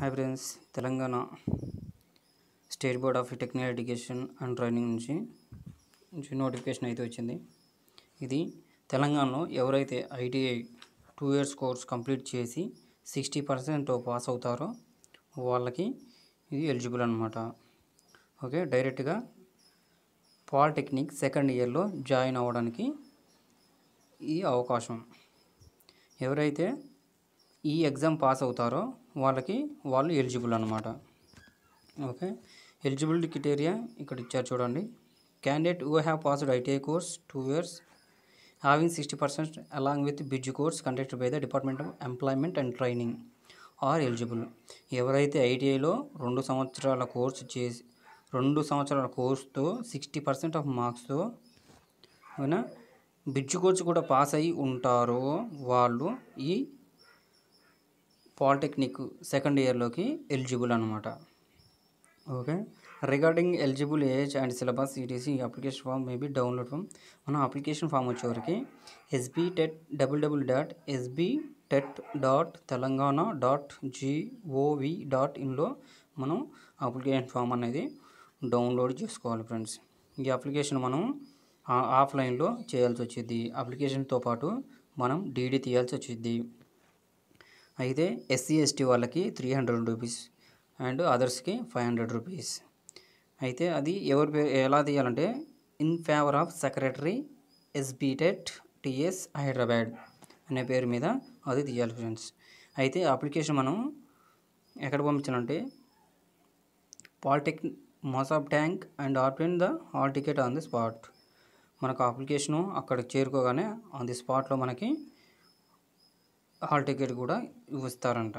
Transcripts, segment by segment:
Hi friends Telangana state board of technical education and training నుంచి నుంచి notification అయితే వచ్చింది ఇది తెలంగాణలో ఎవరైతే ITI two years course complete చేసి సిక్స్టీ పర్సెంట్ పాస్ అవుతారో వాళ్ళకి ఇది ఎలిజిబుల్ అనమాట ఓకే డైరెక్ట్గా పాలిటెక్నిక్ సెకండ్ ఇయర్లో జాయిన్ అవ్వడానికి ఈ అవకాశం ఎవరైతే ఈ ఎగ్జామ్ పాస్ అవుతారో వాళ్ళకి వాళ్ళు ఎలిజిబుల్ అనమాట ఓకే ఎలిజిబిలిటీ క్రిటేరియా ఇక్కడ ఇచ్చారు చూడండి candidate who have passed ITI course two years having sixty percent along with bridge course conducted by the department of employment and training are eligible ఎవరైతే ఐటీఐలో రెండు సంవత్సరాల కోర్సు చేసి రెండు సంవత్సరాల కోర్సుతో సిక్స్టీ పర్సెంట్ ఆఫ్ మార్క్స్తో బిడ్జ్ కోర్స్ కూడా పాస్ అయ్యి ఉంటారో వాళ్ళు ఈ పాలిటెక్నిక్ సెకండ్ ఇయర్లోకి ఎలిజిబుల్ అనమాట okay regarding eligible age and syllabus ETC application form maybe download form మనం application form వచ్చేవరకి SBTET double double dot SBTET dot Telangana dot GOV dot ఇన్లో మనం అప్లికేషన్ ఫామ్ అనేది డౌన్లోడ్ చేసుకోవాలి friends ఈ application మనం ఆఫ్లైన్లో చేయాల్సి వచ్చింది అప్లికేషన్తో పాటు మనం డీడీ తీయాల్సి వచ్చింది అయితే ఎస్సీ ఎస్టీ వాళ్ళకి త్రీ హండ్రెడ్ రూపీస్ అండ్ అదర్స్కి ఫైవ్ హండ్రెడ్ రూపీస్ అయితే అది ఎవరి ఎలా తీయాలంటే in favour of secretary SBTET TS Hyderabad అనే పేరు మీద అది తీయాలి ఫ్రెండ్స్ అయితే అప్లికేషన్ మనం ఎక్కడ పంపించాలంటే పాలిటెక్ మోసాబ్ ట్యాంక్ అండ్ ఆర్పిన్ the hall ticket on the spot మనకు అప్లికేషను అక్కడ చేరుకోగానే ఆన్ ది స్పాట్లో మనకి హాల్ టికెట్ కూడా ఇస్తారంట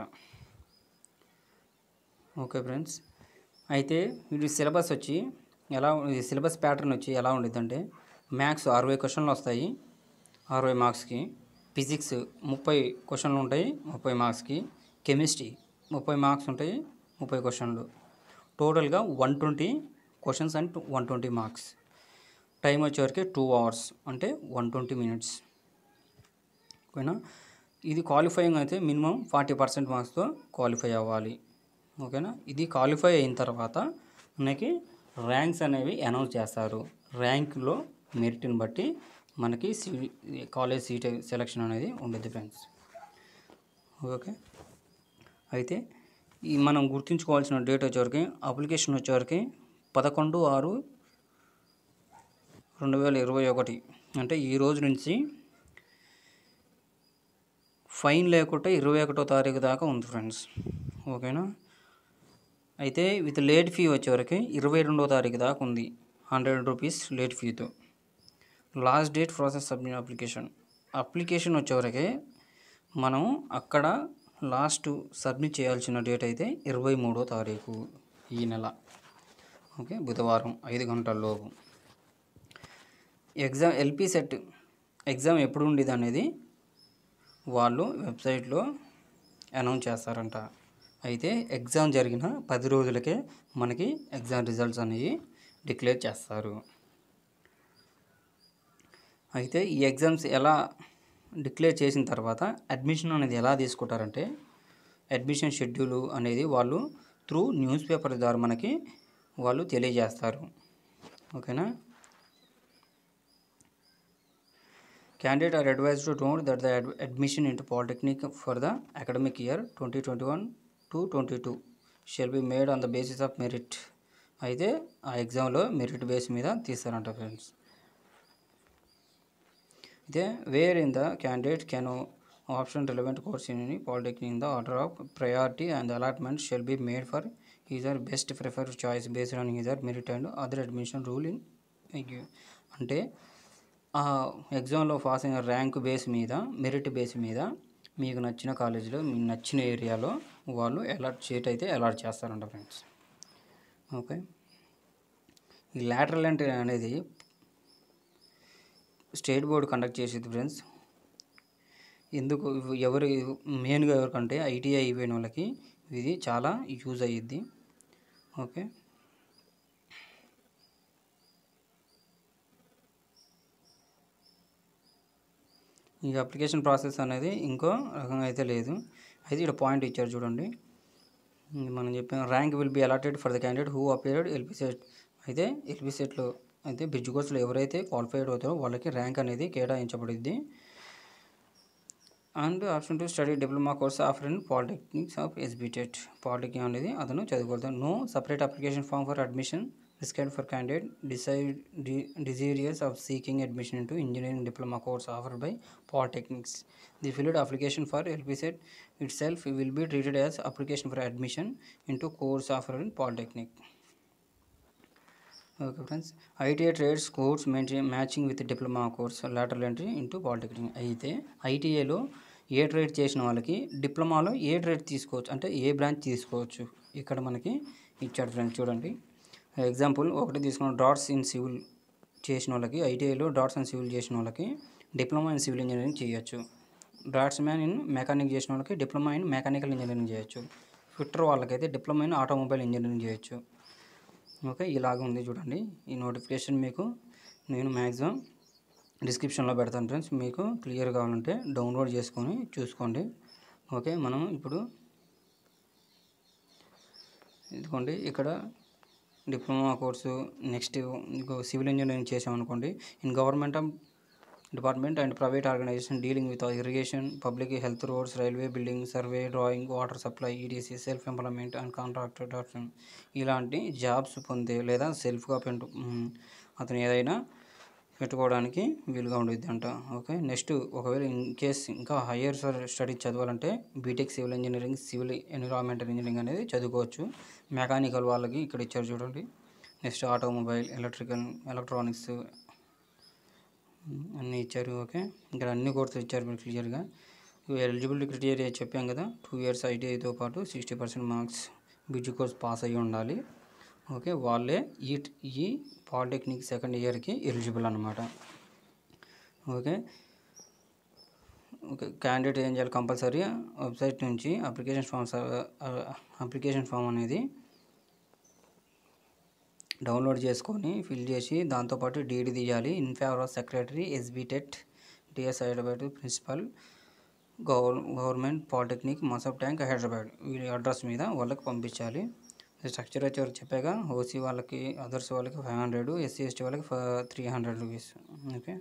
ఓకే ఫ్రెండ్స్ అయితే వీటి సిలబస్ వచ్చి ఎలా సిలబస్ ప్యాటర్న్ వచ్చి ఎలా ఉండిద్దంటే మ్యాథ్స్ అరవై క్వశ్చన్లు వస్తాయి అరవై మార్క్స్కి ఫిజిక్స్ ముప్పై క్వశ్చన్లు ఉంటాయి ముప్పై మార్క్స్కి కెమిస్ట్రీ ముప్పై మార్క్స్ ఉంటాయి ముప్పై క్వశ్చన్లు టోటల్గా one twenty questions and one twenty marks time వచ్చేవరకే టూ అవర్స్ అంటే వన్ ట్వంటీ మినిట్స్ ఓకేనా ఇది క్వాలిఫైయింగ్ అయితే మినిమం ఫార్టీ పర్సెంట్ మార్క్స్తో క్వాలిఫై అవ్వాలి ఓకేనా ఇది క్వాలిఫై అయిన తర్వాత మనకి ర్యాంక్స్ అనేవి అనౌన్స్ చేస్తారు ర్యాంక్లో మెరిట్ని బట్టి మనకి కాలేజ్ సీట్ సెలక్షన్ అనేది ఉండేది ఫ్రెండ్స్ ఓకే అయితే ఈ మనం గుర్తుంచుకోవాల్సిన డేట్ వచ్చేవరకు అప్లికేషన్ వచ్చేవరకు పదకొండు ఆరు రెండు వేల ఇరవై ఒకటి అంటే ఈ రోజు నుంచి ఫైన్ లేకుండా ఇరవై ఒకటో తారీఖు దాకా ఉంది ఫ్రెండ్స్ ఓకేనా అయితే విత్ లేట్ ఫీ వచ్చేవరకు ఇరవై రెండో తారీఖు దాకా ఉంది హండ్రెడ్ రూపీస్ లేట్ ఫీతో last date process submit application application వచ్చేవరకే మనం అక్కడ లాస్ట్ సబ్మిట్ చేయాల్సిన డేట్ అయితే ఇరవై మూడో తారీఖు ఈ నెల ఓకే బుధవారం ఐదు గంటల్లోపు ఎగ్జామ్ ఎల్పీ సెట్ ఎగ్జామ్ ఎప్పుడు ఉండేది అనేది వాళ్ళు వెబ్సైట్లో అనౌన్స్ చేస్తారంట అయితే ఎగ్జామ్ జరిగిన పది రోజులకే మనకి ఎగ్జామ్ రిజల్ట్స్ అనేవి డిక్లేర్ చేస్తారు అయితే ఈ ఎగ్జామ్స్ ఎలా డిక్లేర్ చేసిన తర్వాత అడ్మిషన్ అనేది ఎలా తీసుకుంటారంటే అడ్మిషన్ షెడ్యూల్ అనేది వాళ్ళు త్రూ న్యూస్ పేపర్ ద్వారా మనకి వాళ్ళు తెలియజేస్తారు ఓకేనా to don't that the admission into polytechnic for the academic year twenty twenty one to twenty two shall be made on the basis of merit అయితే ఆ ఎగ్జామ్లో మెరిట్ బేస్ మీద తీస్తారంట ఫ్రెండ్స్ అయితే wherein the candidate can option relevant course in polytechnic in the order of priority and allotment shall be made for his her best preferred choice based on his or her merit and other admission rule in అంటే ఎగ్జామ్లో పాస్ అయిన rank base మీద merit base మీద మీకు నచ్చిన కాలేజీలో మీకు నచ్చిన ఏరియాలో వాళ్ళు అలాట్ సీట్ అయితే అలాట్ చేస్తారంట ఫ్రెండ్స్ ఓకే ఈ లాటరల్ అంటే అనేది స్టేట్ బోర్డు కండక్ట్ చేసేది ఫ్రెండ్స్ ఎందుకు ఎవరు మెయిన్గా ఎవరికంటే ఐటీఐ అయిపోయిన వాళ్ళకి ఇది చాలా యూజ్ అయ్యిద్ది ఓకే ఈ అప్లికేషన్ ప్రాసెస్ అనేది ఇంకో రకంగా అయితే లేదు అయితే ఇక్కడ పాయింట్ ఇచ్చారు చూడండి మనం చెప్పిన rank will be allotted for the candidate who appeared LPCET అయితే ఎల్పీ సెట్లో అయితే బ్రిడ్జ్ కోర్సులో ఎవరైతే క్వాలిఫైడ్ అవుతారో వాళ్ళకి ర్యాంక్ అనేది కేటాయించబడింది and option to study diploma course offer in polytechnics of SBTET polytechnic అనేది అతను చదువుకోవాలి no separate application form for admission Risked for candidate decide, de, desirous of seeking admission into engineering diploma course offered by polytechnics. The field application for LPSET itself will be treated as application for admission into course offered in polytechnic. Okay friends ITI trades course matching with diploma course lateral entry into polytechnic అయితే ఐటీఐలో ఏ trade చేసిన వాళ్ళకి డిప్లొమాలో ఏ trade తీసుకోవచ్చు అంటే ఏ branch తీసుకోవచ్చు ఇక్కడ మనకి ఇచ్చాడు ఫ్రెండ్స్ చూడండి ఎగ్జాంపుల్ ఒకటి తీసుకున్న డాట్స్ ఇన్ సివిల్ చేసిన వాళ్ళకి ఐటీఐలో డాట్స్ అండ్ సివిల్ చేసిన వాళ్ళకి డిప్లొమా ఇన్ సివిల్ ఇంజనీరింగ్ చేయొచ్చు డాట్స్ మ్యాన్ ఇన్ మెకానిక్ చేసిన వాళ్ళకి డిప్లొమా ఇన్ మెకానికల్ ఇంజనీరింగ్ చేయొచ్చు ఫిట్టర్ వాళ్ళకైతే డిప్లొమా ఇన్ ఆటోమొబైల్ ఇంజనీరింగ్ చేయొచ్చు ఓకే ఇలాగ ఉంది చూడండి ఈ నోటిఫికేషన్ మీకు నేను మ్యాక్సిమం డిస్క్రిప్షన్లో పెడతాను ఫ్రెండ్స్ మీకు క్లియర్ కావాలంటే డౌన్లోడ్ చేసుకొని చూసుకోండి ఓకే మనం ఇప్పుడు ఇదిగోండి ఇక్కడ diploma course next civil engineering చేసామనుకోండి in government department and private organisation dealing with irrigation public health roads railway building survey drawing water supply ETC self employment and contractor doctor ఇలాంటి jobs పొందే లేదా సెల్ఫ్గా పెంటు అతను ఏదైనా పెట్టుకోవడానికి వీలుగా ఉండేది అంట ఓకే నెక్స్ట్ ఒకవేళ ఇన్ కేస్ ఇంకా హయ్యర్ స్టడీ చదవాలంటే BTech civil engineering civil environmental engineering అనేది చదువుకోవచ్చు మెకానికల్ వాళ్ళకి ఇక్కడ ఇచ్చారు చూడండి నెక్స్ట్ ఆటోమొబైల్ ఎలక్ట్రికల్ ఎలక్ట్రానిక్స్ అన్నీ ఇచ్చారు ఓకే ఇక్కడ అన్ని కోర్సులు ఇచ్చారు మీరు క్లియర్గా ఎలిజిబిలిటీ క్రిటీరియా చెప్పాం కదా టూ ఇయర్స్ ఐటీఐతో పాటు sixty percent marks BG course pass అయ్యి ఉండాలి ఓకే వాళ్ళే ఈ ఈ పాలిటెక్నిక్ సెకండ్ ఇయర్కి ఎలిజిబుల్ అనమాట ఓకే ఓకే క్యాండిడేట్ ఏం చేయాలి కంపల్సరీ వెబ్సైట్ నుంచి అప్లికేషన్ ఫామ్ అప్లికేషన్ ఫామ్ అనేది డౌన్లోడ్ చేసుకొని ఫిల్ చేసి దాంతోపాటు డీడీ తీయాలి in favour of secretary SBTET TS Hyderabad principal gover government polytechnic Masab Tank Hyderabad వీళ్ళ అడ్రస్ మీద వాళ్ళకి పంపించాలి స్ట్రక్చర్ వచ్చి వరకు చెప్పాక ఓసీ వాళ్ళకి అదర్స్ వాళ్ళకి ఫైవ్ హండ్రెడ్ ఎస్సీ ఎస్టీ వాళ్ళకి three hundred rupees okay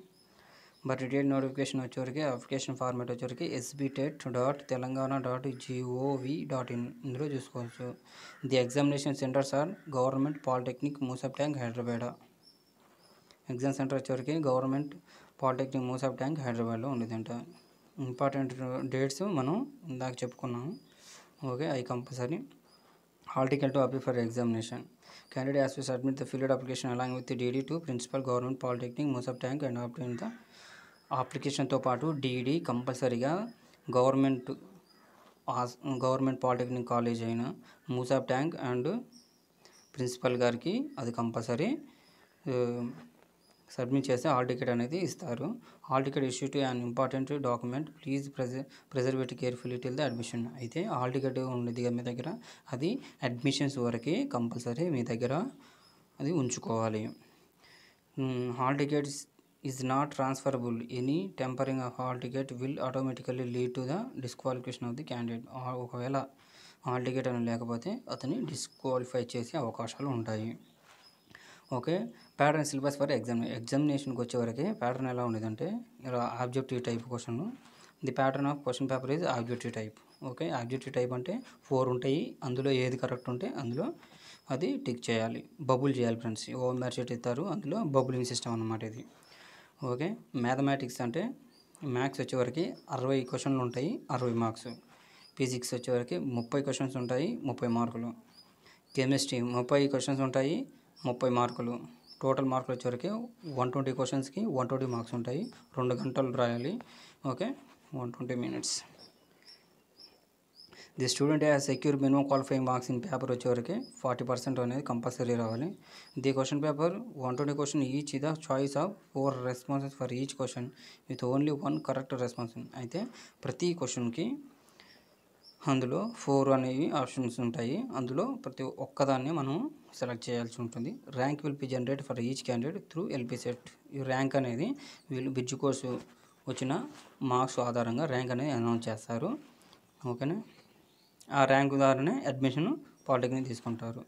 but detail notification వచ్చేవరకు అప్లికేషన్ ఫార్మేట్ వచ్చేవరకు SBTET dot Telangana dot GOV dot in ఇందులో చూసుకోవచ్చు the examination centres are government polytechnic Masab Tank Hyderabad exam centre వచ్చేవరకు గవర్నమెంట్ పాలిటెక్నిక్ మూసప్ ట్యాంక్ హైదరాబాద్లో ఉండేదంట ఇంపార్టెంట్ డేట్స్ మనం ఇందాక చెప్పుకున్నాము ఓకే అవి compulsory article to apply for examination candidate has submit the filled application along with DD to principal government polytechnic Masab Tank and obtain the అప్లికేషన్తో పాటు DD కంపల్సరీగా గవర్నమెంట్ గవర్నమెంట్ పాలిటెక్నిక్ కాలేజ్ అయిన మూసాప్ ట్యాంక్ అండ్ ప్రిన్సిపల్ గారికి అది compulsory submit చేస్తే hall ticket అనేది ఇస్తారు hall ticket issue to and important document please pressure preserve it carefully till the admission అయితే హాల్ టికెట్ ఉండేది మీ దగ్గర అది అడ్మిషన్స్ వరకు కంపల్సరీ మీ దగ్గర అది ఉంచుకోవాలి hall tickets is not transferable any tampering of hall ticket will automatically lead to the disqualification of the candidate ఒకవేళ హాల్ టికెట్ అని లేకపోతే అతని డిస్క్వాలిఫై చేసే అవకాశాలు ఉంటాయి okay pattern syllabus for exam ఎగ్జామినేషన్కి వచ్చేవరకు ప్యాటర్న్ ఎలా ఉండేదంటే ఇలా objective type question the pattern of question paper is objective type okay objective type అంటే ఫోర్ ఉంటాయి అందులో ఏది కరెక్ట్ ఉంటే అందులో అది టిక్ చేయాలి బబుల్ చేయాలి ఫ్రెండ్స్ ఓ షీట్ ఇస్తారు అందులో బబులింగ్ సిస్టమ్ అనమాట ఇది ఓకే మ్యాథమెటిక్స్ అంటే మ్యాథ్స్ వచ్చేవరకు అరవై క్వశ్చన్లు ఉంటాయి అరవై మార్క్స్ ఫిజిక్స్ వచ్చేవరకు ముప్పై క్వశ్చన్స్ ఉంటాయి ముప్పై మార్కులు కెమిస్ట్రీ ముప్పై క్వశ్చన్స్ ఉంటాయి ముప్పై మార్కులు టోటల్ మార్కులు వచ్చేవరకు వన్ ట్వంటీ క్వశ్చన్స్కి వన్ ట్వంటీ మార్క్స్ ఉంటాయి రెండు గంటలు రాయాలి okay one twenty minutes the student యా secure minimum qualifying marks in paper వచ్చేవరకు ఫార్టీ పర్సెంట్ అనేది కంపల్సరీ రావాలి the question paper one twenty question each the choice of four responses for each question with only one correct response అయితే ప్రతి క్వశ్చన్కి అందులో four అనేవి options ఉంటాయి అందులో ప్రతి ఒక్కదాన్ని మనం సెలెక్ట్ చేయాల్సి ఉంటుంది rank will be generate for each candidate through LPCET ఈ ర్యాంక్ అనేది వీళ్ళు బ్రిడ్జ్ కోర్సు వచ్చిన మార్క్స్ ఆధారంగా ర్యాంక్ అనేది అనౌన్స్ చేస్తారు ఓకేనా ఆ ర్యాంక్ ద్వారానే అడ్మిషన్ పాలిటెక్నిక్ తీసుకుంటారు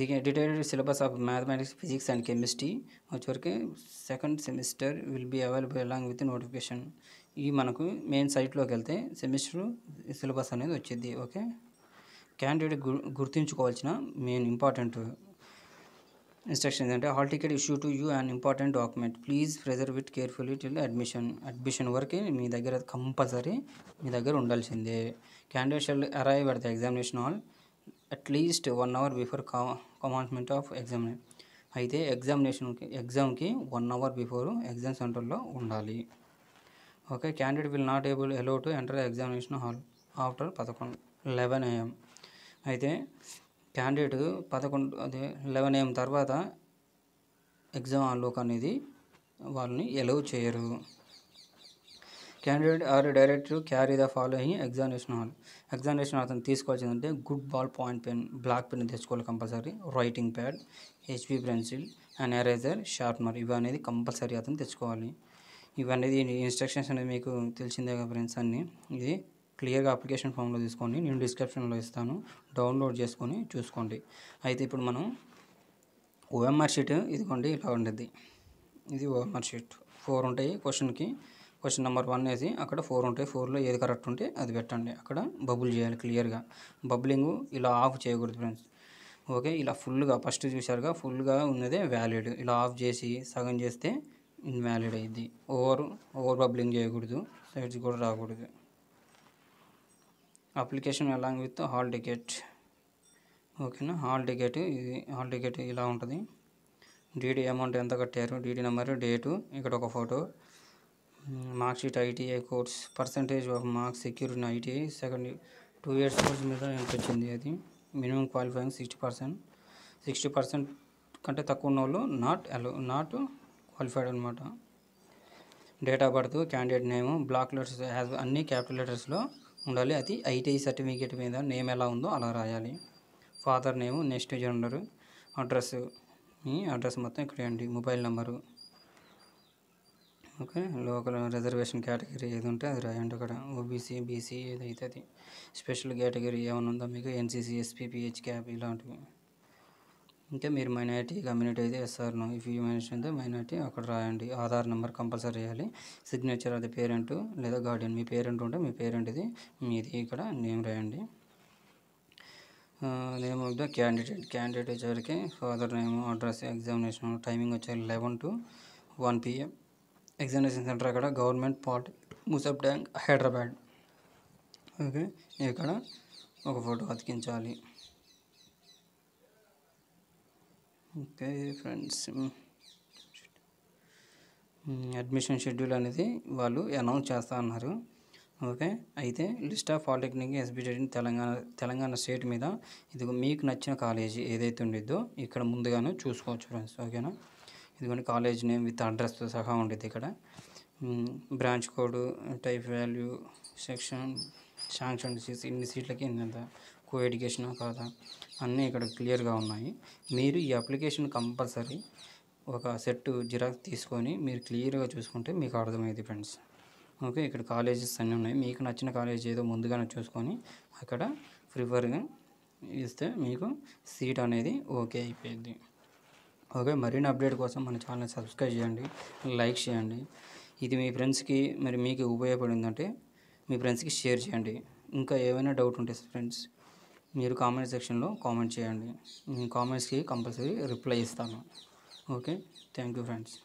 the detailed syllabus of mathematics physics and chemistry వచ్చేవరకు second semester will be available along with notification ఈ మనకు మెయిన్ సైట్లోకి వెళ్తే సెమిస్టర్ సిలబస్ అనేది వచ్చేది ఓకే క్యాండిడేట్ గుర్తుంచుకోవాల్సిన మెయిన్ ఇంపార్టెంట్ ఇన్స్ట్రక్షన్ ఏంటంటే hall ticket issue to you and important document please preserve it carefully till admission admission వరకు మీ దగ్గర కంపల్సరీ మీ దగ్గర ఉండాల్సిందే candidate shall arrive at the examination hall at least one hour before commencement of exam అయితే ఎగ్జామినేషన్కి ఎగ్జామ్కి వన్ అవర్ బిఫోర్ ఎగ్జామ్ సెంటర్లో ఉండాలి okay candidate will not able allow to enter examination hall after పదకొండు లెవెన్ ఏఎం అయితే candidate పదకొండు అదే eleven AM తర్వాత ఎగ్జామ్ హాల్లోకి అనేది వాళ్ళని ఎలో చేయరు candidate are direct carry the following examination hall examination అతను తీసుకోవాల్సిందంటే good ball point pen black pen తెచ్చుకోవాలి compulsory writing pad HB pencil and eraser sharpener ఇవి అనేది కంపల్సరీ అతను తెచ్చుకోవాలి ఇవన్నీ ఇన్స్ట్రక్షన్స్ అనేది మీకు తెలిసిందే కదా ఫ్రెండ్స్ అన్నీ ఇది క్లియర్గా అప్లికేషన్ ఫామ్లో తీసుకోండి నేను డిస్క్రిప్షన్లో ఇస్తాను డౌన్లోడ్ చేసుకొని చూసుకోండి అయితే ఇప్పుడు మనం ఓఎంఆర్ షీట్ ఇదిగోండి ఇలా ఉండేది ఇది ఓఎంఆర్ షీట్ ఫోర్ ఉంటాయి క్వశ్చన్కి క్వశ్చన్ నెంబర్ వన్ అనేది అక్కడ ఫోర్ ఉంటాయి ఫోర్లో ఏది కరెక్ట్ ఉంటే అది పెట్టండి అక్కడ బబుల్ చేయాలి క్లియర్గా బబులింగ్ ఇలా ఆఫ్ చేయకూడదు ఫ్రెండ్స్ ఓకే ఇలా ఫుల్గా ఫస్ట్ చూసారుగా ఫుల్గా ఉన్నదే వ్యాలిడ్ ఇలా ఆఫ్ చేసి సగం చేస్తే ఇన్వాలిడ్ అయింది ఓవర్ ఓవర్ బబ్లింగ్ చేయకూడదు సైడ్స్ కూడా రాకూడదు application along with hall ticket ఓకేనా హాల్ టికెట్ ఇది హాల్ టికెట్ ఇలా ఉంటుంది డీడీ అమౌంట్ ఎంత కట్టారు డీడీ నెంబర్ డేటు ఇక్కడ ఒక photo mark sheet ITI course percentage of marks secure in ITI second two years course మీద ఎంత వచ్చింది అది minimum qualifying sixty percent sixty percent కంటే తక్కువ ఉన్న వాళ్ళు నాట్ అలో నాట్ క్వాలిఫైడ్ అనమాట date of birth candidate name block letters as అన్ని క్యాపిటల్ లెటర్స్లో ఉండాలి అది ఐటీఐ సర్టిఫికేట్ మీద నేమ్ ఎలా ఉందో అలా రాయాలి father name next gender address మీ అడ్రస్ మొత్తం ఇక్కడ ఇవ్వండి mobile number okay local reservation category ఏది ఉంటే అది రాయండి అక్కడ ఓబీసీ బీసీ ఏదైతే అది స్పెషల్ కేటగిరీ ఏమైనా ఉందో మీకు ఎన్సీసీ ఎస్పీపీహెచ్ పిహెచ్ క్యాబ్ ఇలాంటివి అంటే మీరు మైనారిటీ కమ్యూనిటీ అయితే yes or no if you mention the minority అక్కడ రాయండి ఆధార్ నెంబర్ కంపల్సరీ వేయాలి సిగ్నేచర్ అది పేరెంట్ లేదా గార్డియన్ మీ పేరెంట్ ఉంటే మీ పేరెంట్ది మీది ఇక్కడ నేమ్ రాయండి నేమ్ ఆఫ్ క్యాండిడేట్ క్యాండిడేట్ వచ్చేసరికి father name address examination timing వచ్చే eleven to one PM examination centre అక్కడ గవర్నమెంట్ పార్ట్ ముసఫ్ ట్యాంక్ హైదరాబాద్ ఓకే ఇక్కడ ఒక ఫోటో అతికించాలి ఓకే ఫ్రెండ్స్ అడ్మిషన్ షెడ్యూల్ అనేది వాళ్ళు అనౌన్స్ చేస్తా అన్నారు ఓకే అయితే లిస్ట్ ఆఫ్ పాలిటెక్నిక్ ఎస్బిటెడ్ తెలంగాణ తెలంగాణ స్టేట్ మీద ఇది మీకు నచ్చిన కాలేజీ ఏదైతే ఉండిద్దో ఇక్కడ ముందుగానే చూసుకోవచ్చు ఫ్రెండ్స్ ఓకేనా ఇదిగోండి కాలేజ్ నేమ్ విత్ అడ్రస్తో సహా ఉండేది ఇక్కడ branch code type value section sanction seats ఇన్ని సీట్లకి ఎంత కో ఎడ్యుకేషనా కాదా అన్నీ ఇక్కడ క్లియర్గా ఉన్నాయి మీరు ఈ అప్లికేషన్ కంపల్సరీ ఒక సెట్ జిరాక్స్ తీసుకొని మీరు క్లియర్గా చూసుకుంటే మీకు అర్థమైంది ఫ్రెండ్స్ ఓకే ఇక్కడ కాలేజెస్ అన్నీ ఉన్నాయి మీకు నచ్చిన కాలేజ్ ఏదో ముందుగానే చూసుకొని అక్కడ ప్రిఫర్గా ఇస్తే మీకు సీట్ అనేది ఓకే అయిపోయింది ఓకే మరిన్ని అప్డేట్ కోసం మన ఛానల్ని సబ్స్క్రైబ్ చేయండి లైక్ చేయండి ఇది మీ ఫ్రెండ్స్కి మరి మీకు ఉపయోగపడిందంటే మీ ఫ్రెండ్స్కి షేర్ చేయండి ఇంకా ఏమైనా డౌట్ ఉంటే ఫ్రెండ్స్ మీరు కామెంట్ సెక్షన్లో కామెంట్ చేయండి నేను కామెంట్స్కి కంపల్సరీ రిప్లై ఇస్తాను ఓకే థ్యాంక్ యూ ఫ్రెండ్స్